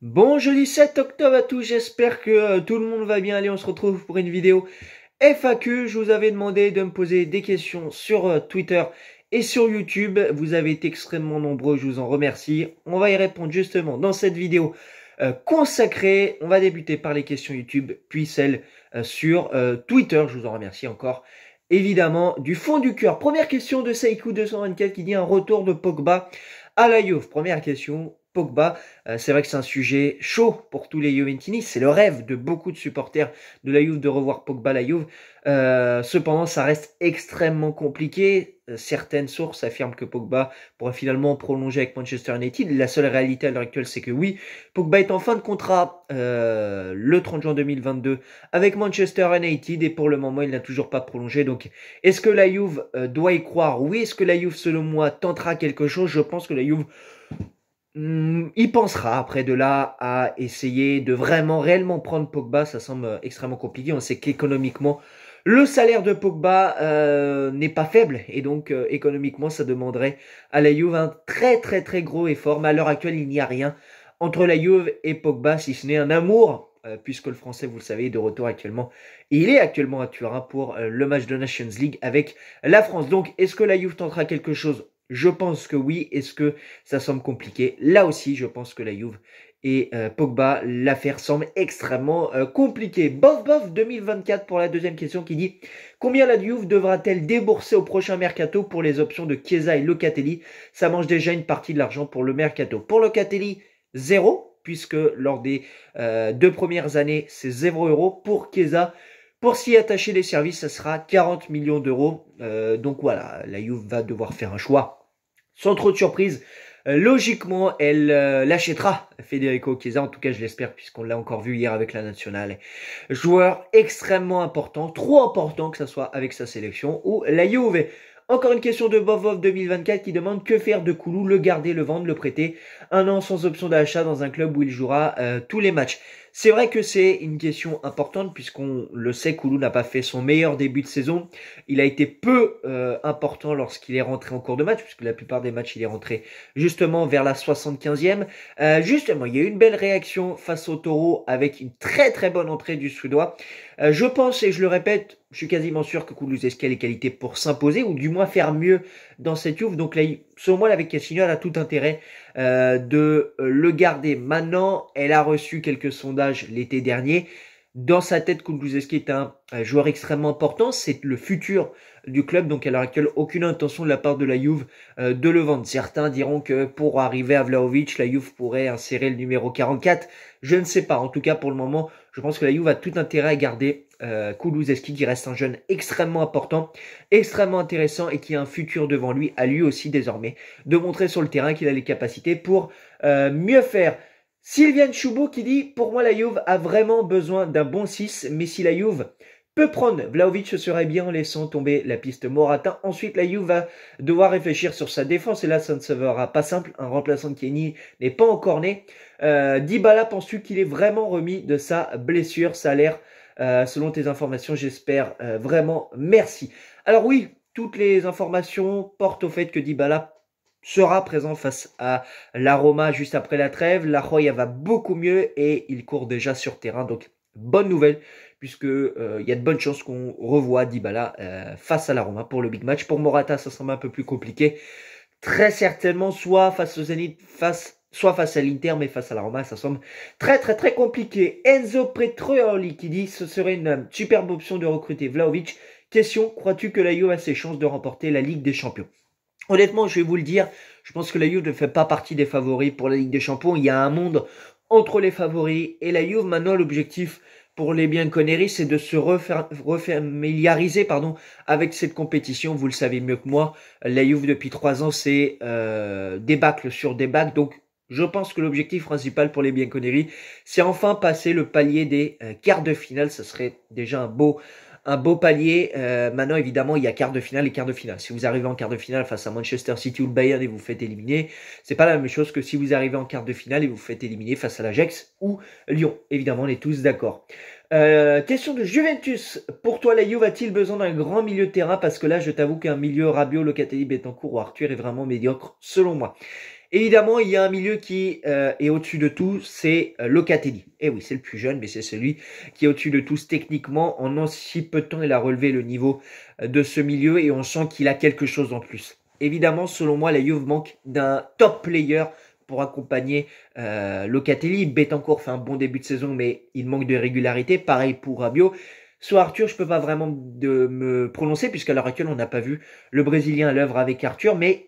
Bon jeudi 7 octobre à tous, j'espère que euh, tout le monde va bien. Allez, on se retrouve pour une vidéo FAQ. Je vous avais demandé de me poser des questions sur euh, Twitter et sur YouTube. Vous avez été extrêmement nombreux, je vous en remercie. On va y répondre justement dans cette vidéo euh, consacrée. On va débuter par les questions YouTube, puis celles sur Twitter. Je vous en remercie encore. Évidemment, du fond du cœur. Première question de Seiku224 qui dit un retour de Pogba à la Première question, Pogba. Euh, c'est vrai que c'est un sujet chaud pour tous les Juventini, C'est le rêve de beaucoup de supporters de la Juve de revoir Pogba la Juve. Euh, cependant, ça reste extrêmement compliqué. Euh, certaines sources affirment que Pogba pourrait finalement prolonger avec Manchester United. La seule réalité à l'heure actuelle, c'est que oui, Pogba est en fin de contrat le 30 juin 2022 avec Manchester United et pour le moment, il n'a toujours pas prolongé. Donc, est-ce que la Juve doit y croire Oui. Est-ce que la Juve, selon moi, tentera quelque chose Je pense que la Juve Hmm, il pensera après de là à essayer de vraiment réellement prendre Pogba. Ça semble extrêmement compliqué. On sait qu'économiquement, le salaire de Pogba euh, n'est pas faible et donc euh, économiquement, ça demanderait à la Juve un très très très gros effort. Mais à l'heure actuelle, il n'y a rien entre la Juve et Pogba, si ce n'est un amour, euh, puisque le Français, vous le savez, est de retour actuellement. il est actuellement à Turin pour le match de Nations League avec la France. Donc, est-ce que la Juve tentera quelque chose je pense que oui. Est-ce que ça semble compliqué Là aussi, je pense que la Juve et euh, Pogba, l'affaire semble extrêmement euh, compliquée. Bof bof 2024 pour la deuxième question qui dit combien la Juve devra-t-elle débourser au prochain mercato pour les options de Chiesa et Locatelli Ça mange déjà une partie de l'argent pour le mercato. Pour Locatelli, zéro puisque lors des euh, deux premières années, c'est zéro euro. pour Chiesa. Pour s'y attacher les services, ça sera 40 millions d'euros. donc voilà, la Juve va devoir faire un choix sans trop de surprise, euh, logiquement, elle euh, l'achètera, Federico Chiesa, en tout cas je l'espère, puisqu'on l'a encore vu hier avec la nationale. Joueur extrêmement important, trop important que ce soit avec sa sélection ou la Juve. Encore une question de Bovov 2024 qui demande que faire de Koulou, le garder, le vendre, le prêter, un an sans option d'achat dans un club où il jouera euh, tous les matchs. C'est vrai que c'est une question importante puisqu'on le sait, Koulou n'a pas fait son meilleur début de saison. Il a été peu euh, important lorsqu'il est rentré en cours de match, puisque la plupart des matchs il est rentré justement vers la 75e. Euh, justement, il y a eu une belle réaction face au taureau avec une très très bonne entrée du Suédois. Euh, je pense et je le répète, je suis quasiment sûr que Koulou a les qualités pour s'imposer ou du moins faire mieux dans cette Juve. Donc là, selon moi, la elle a tout intérêt euh, de euh, le garder. Maintenant, elle a reçu quelques sondages l'été dernier. Dans sa tête, Kulusevski est un joueur extrêmement important. C'est le futur du club. Donc, elle n'a actuelle, aucune intention de la part de la Juve euh, de le vendre. Certains diront que pour arriver à Vlaovic, la Juve pourrait insérer le numéro 44. Je ne sais pas. En tout cas, pour le moment, je pense que la Juve a tout intérêt à garder euh, qui reste un jeune extrêmement important, extrêmement intéressant et qui a un futur devant lui, à lui aussi désormais, de montrer sur le terrain qu'il a les capacités pour euh, mieux faire. Sylviane Choubo qui dit Pour moi, la Juve a vraiment besoin d'un bon 6, mais si la Juve peut prendre. Vlaovic serait bien en laissant tomber la piste Morata. Ensuite, la Juve va devoir réfléchir sur sa défense et là, ça ne se verra pas simple. Un remplaçant de Kenny n'est pas encore né. Dibala, euh, Dybala, penses-tu qu'il est vraiment remis de sa blessure Ça a l'air, euh, selon tes informations, j'espère euh, vraiment. Merci. Alors oui, toutes les informations portent au fait que Dybala sera présent face à la Roma juste après la trêve. La Roya va beaucoup mieux et il court déjà sur terrain. Donc, bonne nouvelle puisque il euh, y a de bonnes chances qu'on revoie Dybala euh, face à la Roma pour le big match. Pour Morata, ça semble un peu plus compliqué. Très certainement, soit face au Zenit, soit face à l'Inter, mais face à la Roma, ça semble très très très compliqué. Enzo Pretrioli qui dit ce serait une euh, superbe option de recruter Vlaovic. Question, crois-tu que la Juve a ses chances de remporter la Ligue des Champions Honnêtement, je vais vous le dire, je pense que la Juve ne fait pas partie des favoris pour la Ligue des Champions. Il y a un monde entre les favoris et la Juve maintenant l'objectif pour les conneries c'est de se refamiliariser pardon, avec cette compétition. Vous le savez mieux que moi, la Juve depuis trois ans, c'est euh, débâcle sur débâcle. Donc, je pense que l'objectif principal pour les conneries c'est enfin passer le palier des euh, quarts de finale. Ça serait déjà un beau un beau palier. Euh, maintenant, évidemment, il y a quart de finale et quart de finale. Si vous arrivez en quart de finale face à Manchester City ou le Bayern et vous faites éliminer, c'est pas la même chose que si vous arrivez en quart de finale et vous faites éliminer face à l'Ajax ou Lyon. Évidemment, on est tous d'accord. Euh, question de Juventus. Pour toi, la Juve a-t-il besoin d'un grand milieu de terrain Parce que là, je t'avoue qu'un milieu Rabiot, Locatelli, en ou Arthur est vraiment médiocre, selon moi. Évidemment, il y a un milieu qui euh, est au-dessus de tout, c'est euh, Locatelli. Eh oui, c'est le plus jeune, mais c'est celui qui est au-dessus de tous techniquement. En si peu de temps, il a relevé le niveau euh, de ce milieu et on sent qu'il a quelque chose en plus. Évidemment, selon moi, la Juve manque d'un top player pour accompagner euh, Locatelli. Betancourt fait un bon début de saison, mais il manque de régularité. Pareil pour Rabiot. Soit Arthur, je ne peux pas vraiment de me prononcer puisqu'à l'heure actuelle on n'a pas vu le Brésilien à l'œuvre avec Arthur, mais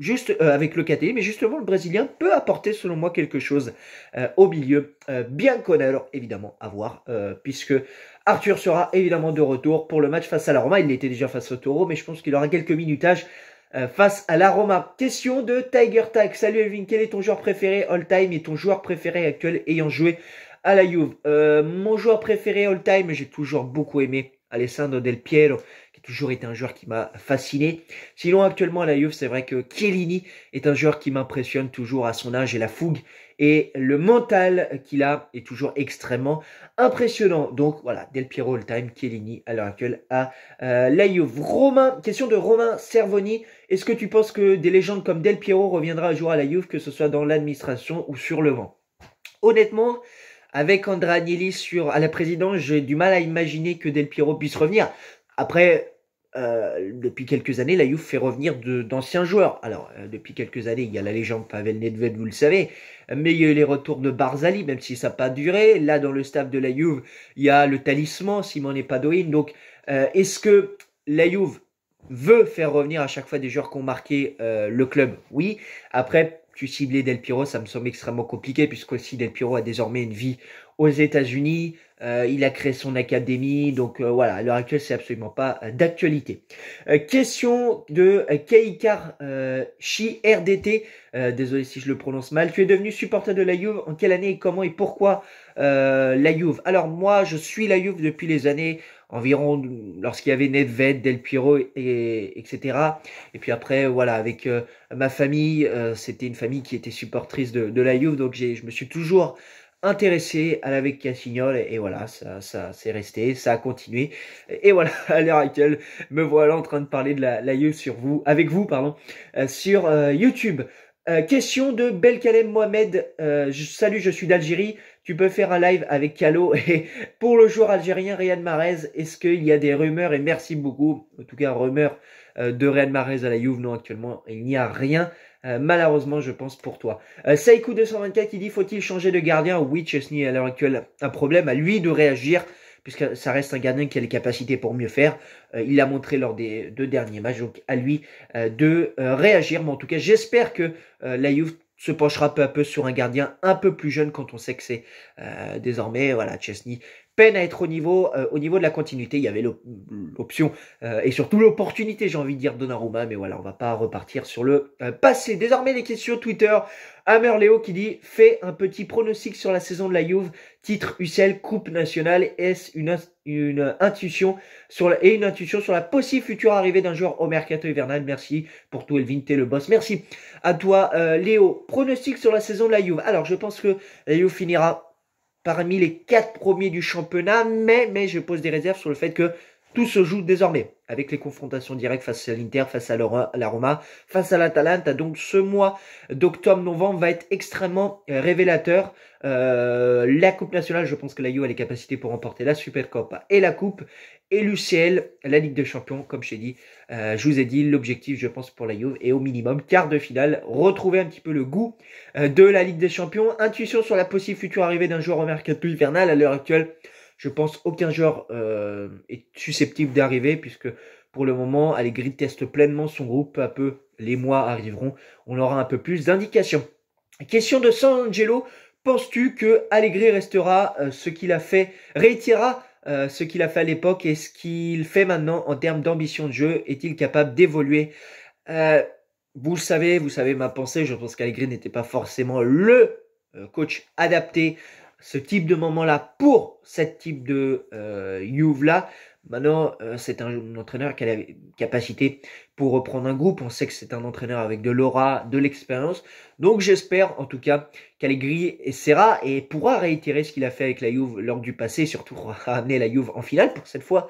juste euh, avec le KT, mais justement le Brésilien peut apporter selon moi quelque chose euh, au milieu, qu'on euh, bien alors évidemment à voir, puisque Arthur sera évidemment de retour pour le match face à la Roma, il l'était déjà face au Toro, mais je pense qu'il aura quelques minutages face à la Roma. Question de Tiger Tag, salut Elvin, quel est ton joueur préféré all-time et ton joueur préféré actuel ayant joué à la Juve Mon joueur préféré all-time, j'ai toujours beaucoup aimé Alessandro Del Piero, toujours été un joueur qui m'a fasciné. Sinon, actuellement à la Juve, c'est vrai que Chiellini est un joueur qui m'impressionne toujours à son âge et la fougue et le mental qu'il a est toujours extrêmement impressionnant. Donc voilà, Del Piero all time, Chiellini à l'heure actuelle à euh, la Juve. Romain, question de Romain Servoni. Est-ce que tu penses que des légendes comme Del Piero reviendra un jour à la Juve, que ce soit dans l'administration ou sur le vent Honnêtement, avec Andrea Agnelli sur, à la présidence, j'ai du mal à imaginer que Del Piero puisse revenir. Après, euh, depuis quelques années, la Juve fait revenir d'anciens joueurs. Alors, euh, depuis quelques années, il y a la légende Pavel Nedved, vous le savez, mais il y a eu les retours de Barzali, même si ça n'a pas duré. Là, dans le staff de la Juve, il y a le talisman, Simon Padoin. Donc, euh, est-ce que la Juve veut faire revenir à chaque fois des joueurs qui ont marqué le club Oui. Après, tu ciblais Del Piro, ça me semble extrêmement compliqué, puisque aussi Del Piro a désormais une vie aux États-Unis. Euh, il a créé son académie, donc euh, voilà, à l'heure actuelle, c'est absolument pas euh, d'actualité. question de Keikar Chi RDT, désolé si je le prononce mal, tu es devenu supporter de la Juve, en quelle année, et comment et pourquoi la Juve Alors moi, je suis la Juve depuis les années environ lorsqu'il y avait Nedved, Del Piero, et, etc. Et puis après, voilà, avec ma famille, c'était une famille qui était supportrice de, de la Juve, donc je me suis toujours intéressé à la Cassignol, et, voilà, ça, ça c'est resté, ça a continué. Et, voilà, à l'heure actuelle, me voilà en train de parler de la, la sur vous, avec vous, pardon, euh, sur euh, YouTube. Euh, question de Belkalem Mohamed. Je, salut, je suis d'Algérie. Tu peux faire un live avec Calo. Et pour le joueur algérien Riyad Mahrez, est-ce qu'il y a des rumeurs Et merci beaucoup. En tout cas, rumeurs de Riyad Mahrez à la Juve. Non, actuellement, il n'y a rien. Euh, malheureusement, je pense, pour toi. Euh, Saiku 224 qui dit Faut-il changer de gardien Oui, Chesney, à l'heure actuelle, un problème à lui de réagir, puisque ça reste un gardien qui a les capacités pour mieux faire. Euh, il l'a montré lors des deux derniers matchs, donc à lui euh, de réagir. Mais en tout cas, j'espère que la youth se penchera peu à peu sur un gardien un peu plus jeune quand on sait que c'est désormais voilà Chesney peine à être au niveau, euh, au niveau de la continuité. Il y avait l'option euh, et surtout l'opportunité, j'ai envie de dire, Donnarumma. Mais voilà, on va pas repartir sur le euh, passé. Désormais, les questions Twitter. Hammer Léo qui dit « Fais un petit pronostic sur la saison de la Juve. Titre UCL, Coupe Nationale. Est-ce une, une intuition sur la, et une intuition sur la possible future arrivée d'un joueur au mercato hivernal Merci pour tout, Elvin. T'es le boss. Merci à toi, euh, Léo. Pronostic sur la saison de la Juve. Alors, je pense que la Juve finira parmi les quatre premiers du championnat, mais, mais je pose des réserves sur le fait que tout se joue désormais avec les confrontations directes face à l'Inter, face à la Roma, face à l'Atalanta. Donc ce mois d'octobre-novembre va être extrêmement euh, révélateur. Euh, la Coupe nationale, je pense que la Juve a les capacités pour remporter la Supercopa et la Coupe. Et l'UCL, la Ligue des Champions, comme je dit, euh, je vous ai dit, l'objectif, je pense, pour la Juve est au minimum quart de finale, retrouver un petit peu le goût de la Ligue des Champions. Intuition sur la possible future arrivée d'un joueur au mercato hivernal à l'heure actuelle. Je pense aucun joueur euh, est susceptible d'arriver puisque pour le moment, Allegri teste pleinement son groupe. Un peu, les mois arriveront. On aura un peu plus d'indications. Question de San Angelo. Penses-tu que Allegri restera euh, ce qu'il a fait, réitérera euh, ce qu'il a fait à l'époque et ce qu'il fait maintenant en termes d'ambition de jeu Est-il capable d'évoluer Vous le savez, vous savez ma pensée. Je pense qu'Allegri n'était pas forcément le coach adapté ce type de moment-là pour ce type de euh, là Maintenant, euh, c'est un, entraîneur qui a la capacité pour reprendre un groupe. On sait que c'est un entraîneur avec de l'aura, de l'expérience. Donc j'espère en tout cas qu'Allegri essaiera et pourra réitérer ce qu'il a fait avec la Juve lors du passé, surtout ramener la Juve en finale pour cette fois,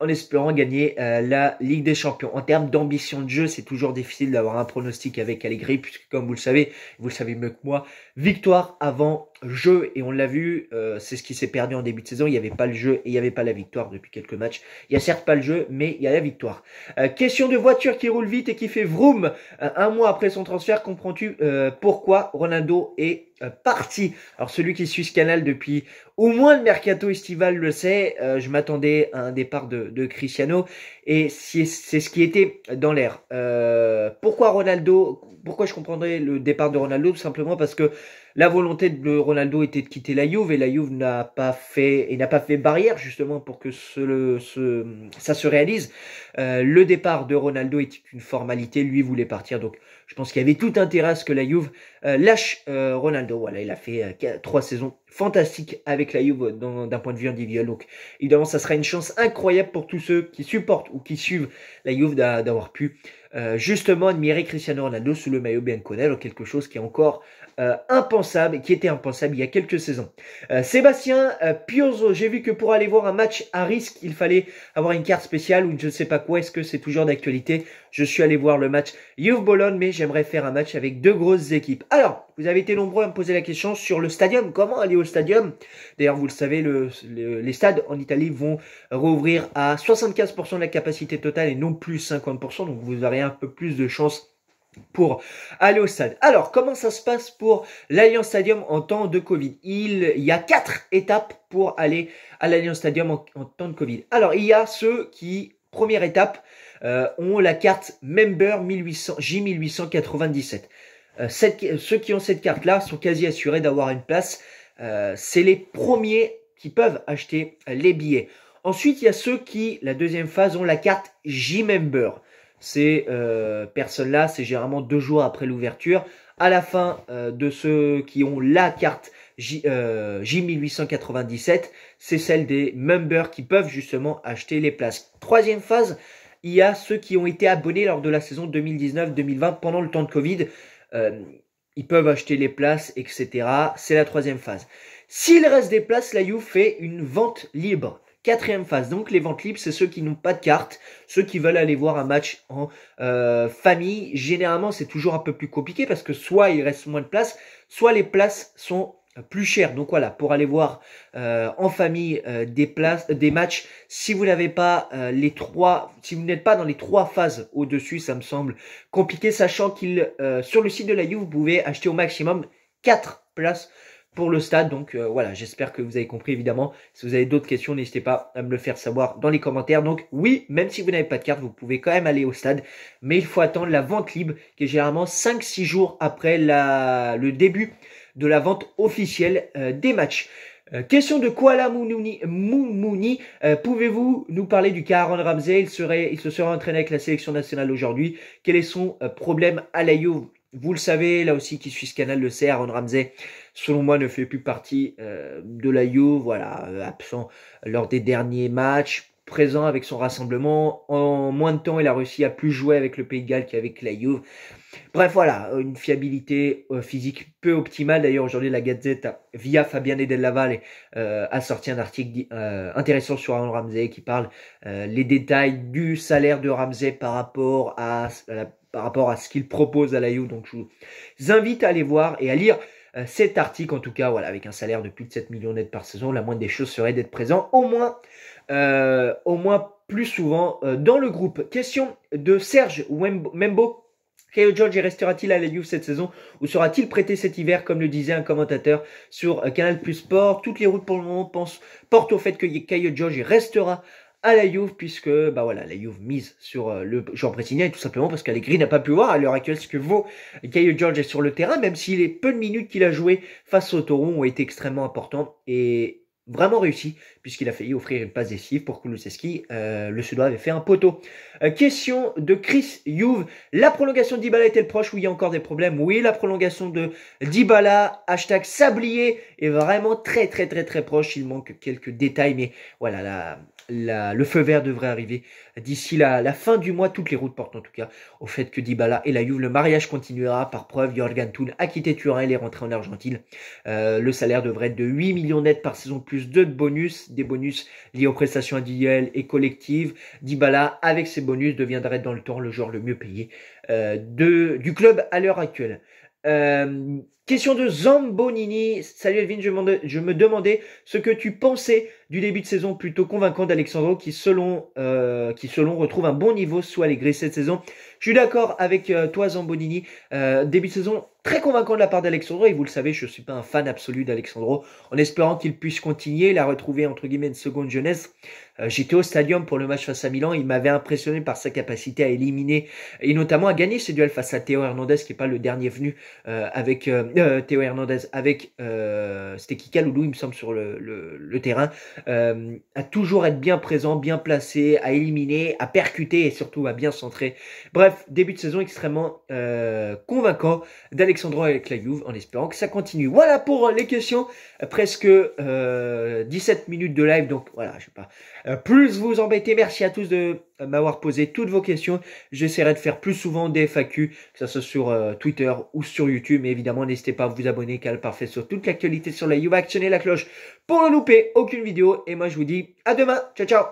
en espérant gagner euh, la Ligue des Champions. En termes d'ambition de jeu, c'est toujours difficile d'avoir un pronostic avec Allegri, puisque comme vous le savez, vous le savez mieux que moi, victoire avant jeu. Et on l'a vu, euh, c'est ce qui s'est perdu en début de saison. Il n'y avait pas le jeu et il n'y avait pas la victoire depuis quelques matchs. Il n'y a certes pas le jeu, mais il y a la victoire. Euh, question de voiture qui roule vite et qui fait vroom. Euh, un mois après son transfert, comprends-tu euh, pourquoi Ronaldo est parti Alors celui qui suit ce canal depuis au moins le mercato estival le sait. je m'attendais à un départ de, Cristiano et c'est ce qui était dans l'air. pourquoi Ronaldo Pourquoi je comprendrais le départ de Ronaldo simplement parce que la volonté de Ronaldo était de quitter la Juve et la Juve n'a pas fait et n'a pas fait barrière justement pour que ça se réalise. Euh, le départ de Ronaldo était une formalité, lui voulait partir donc je pense qu'il y avait tout intérêt à ce que la Juve euh, lâche euh, Ronaldo. Voilà, il a fait trois saisons fantastiques avec la Juve d'un point de vue individuel. Donc évidemment, ça sera une chance incroyable pour tous ceux qui supportent ou qui suivent la Juve d'avoir pu justement admirer Cristiano Ronaldo sous le maillot bien bianconero, quelque chose qui est encore euh, impensable impensable, qui était impensable il y a quelques saisons. Euh, Sébastien euh, Piozzo, j'ai vu que pour aller voir un match à risque, il fallait avoir une carte spéciale ou je ne sais pas quoi. Est-ce que c'est toujours d'actualité Je suis allé voir le match Youth Bologne, mais j'aimerais faire un match avec deux grosses équipes. Alors, vous avez été nombreux à me poser la question sur le stadium. Comment aller au stadium D'ailleurs, vous le savez, les stades en Italie vont rouvrir à 75% de la capacité totale et non plus 50%. Donc, vous aurez un peu plus de chance pour aller au stade. Alors, comment ça se passe pour l'Alliance Stadium en temps de Covid il, y a quatre étapes pour aller à l'Alliance Stadium en, temps de Covid. Alors, il y a ceux qui, première étape, euh, ont la carte Member 1800, J1897. Euh, ceux qui ont cette carte-là sont quasi assurés d'avoir une place. Euh, c'est les premiers qui peuvent acheter les billets. Ensuite, il y a ceux qui, la deuxième phase, ont la carte J-Member ces euh, personnes-là, c'est généralement deux jours après l'ouverture. À la fin euh, de ceux qui ont la carte J, 1897, euh, c'est celle des members qui peuvent justement acheter les places. Troisième phase, il y a ceux qui ont été abonnés lors de la saison 2019-2020 pendant le temps de Covid. ils peuvent acheter les places, etc. C'est la troisième phase. S'il reste des places, la You fait une vente libre. Quatrième phase, donc les ventes libres, c'est ceux qui n'ont pas de carte, ceux qui veulent aller voir un match en euh, famille. Généralement, c'est toujours un peu plus compliqué parce que soit il reste moins de places, soit les places sont euh, plus chères. Donc voilà, pour aller voir euh, en famille des places, des matchs, si vous n'avez pas les trois, si vous n'êtes pas dans les trois phases au-dessus, ça me semble compliqué, sachant qu'il sur le site de la You, vous pouvez acheter au maximum quatre places pour le stade. Donc euh, voilà, j'espère que vous avez compris évidemment. Si vous avez d'autres questions, n'hésitez pas à me le faire savoir dans les commentaires. Donc oui, même si vous n'avez pas de carte, vous pouvez quand même aller au stade. Mais il faut attendre la vente libre, qui est généralement 5-6 jours après la... le début de la vente officielle euh, des matchs. Euh, question de Koala Moumouni, Moumouni pouvez-vous nous parler du cas Aaron Ramsey il, serait, il se serait entraîné avec la sélection nationale aujourd'hui. Quel est son problème à la Vous le savez, là aussi qui suit ce canal le sait, Aaron Ramsey selon moi, ne fait plus partie euh, de la You, voilà, euh, absent lors des derniers matchs, présent avec son rassemblement. En moins de temps, il a réussi à plus jouer avec le Pays de Galles qu'avec la You Bref, voilà, une fiabilité euh, physique peu optimale. D'ailleurs, aujourd'hui, la Gazette, via Fabien Edel-Laval, a sorti un article intéressant sur Aaron Ramsey qui parle euh, les détails du salaire de Ramsey par rapport à, par rapport à ce qu'il propose à la You Donc, je vous invite à aller voir et à lire euh, cet article, en tout cas, voilà, avec un salaire de plus de 7 millions d'aides par saison, la moindre des choses serait d'être présent au moins, euh, au moins plus souvent euh, dans le groupe. Question de Serge Membo. Kayo George restera-t-il à la cette saison ou sera-t-il prêté cet hiver, comme le disait un commentateur sur Canal Plus Sport Toutes les routes pour le moment pensent, portent au fait que Kyle George restera à la Juve puisque bah voilà la Juve mise sur euh, le joueur brésilien tout simplement parce qu'Allegri n'a pas pu voir à l'heure actuelle ce que vaut Caio George sur le terrain même si les peu de minutes qu'il a joué face au Toron ont été extrêmement importants et vraiment réussi puisqu'il a failli offrir une passe décisive pour Kulusevski. Euh, le le Suédois avait fait un poteau. Euh, question de Chris Youve. La prolongation de Dybala est-elle proche ou il y a encore des problèmes Oui, la prolongation de Dybala, hashtag sablier, est vraiment très très très très proche. Il manque quelques détails, mais voilà, la, le feu vert devrait arriver d'ici la, la, fin du mois. Toutes les routes portent en tout cas au fait que Dybala et la Juve, le mariage continuera. Par preuve, Jorgen Thun a quitté Turin, et est rentré en Argentine. Euh, le salaire devrait être de 8 millions nets par saison, plus 2 de bonus, des bonus liés aux prestations individuelles et collectives. Dybala, avec ses bonus, deviendrait dans le temps le joueur le mieux payé euh, du club à l'heure actuelle. Euh, question de Zambonini. Salut Elvin, je me demandais ce que tu pensais du début de saison plutôt convaincant d'Alexandro qui selon, euh, qui selon retrouve un bon niveau soit les cette saison je suis d'accord avec euh, toi, Zambonini. Euh, début de saison très convaincant de la part d'Alexandro. Et vous le savez, je ne suis pas un fan absolu d'Alexandro. En espérant qu'il puisse continuer, La retrouver entre guillemets une seconde jeunesse. Euh, j'étais au stadium pour le match face à Milan. Il m'avait impressionné par sa capacité à éliminer et notamment à gagner ses duels face à Théo Hernandez, qui n'est pas le dernier venu avec Théo Hernandez, avec c'était Kika Loulou, il me semble, sur le, le terrain. à toujours être bien présent, bien placé, à éliminer, à percuter et surtout à bien centrer. Bref, Bref, début de saison extrêmement euh, convaincant d'Alexandro avec la Juve en espérant que ça continue. Voilà pour euh, les questions. Presque 17 euh, minutes de live, donc voilà, je ne pas plus vous embêtez Merci à tous de m'avoir posé toutes vos questions. J'essaierai de faire plus souvent des FAQ, que ce soit sur Twitter ou sur YouTube. Mais évidemment, n'hésitez pas à vous abonner, Cal Parfait, sur toute l'actualité sur la Juve. Actionnez la cloche pour ne louper aucune vidéo. Et moi, je vous dis à demain. Ciao, ciao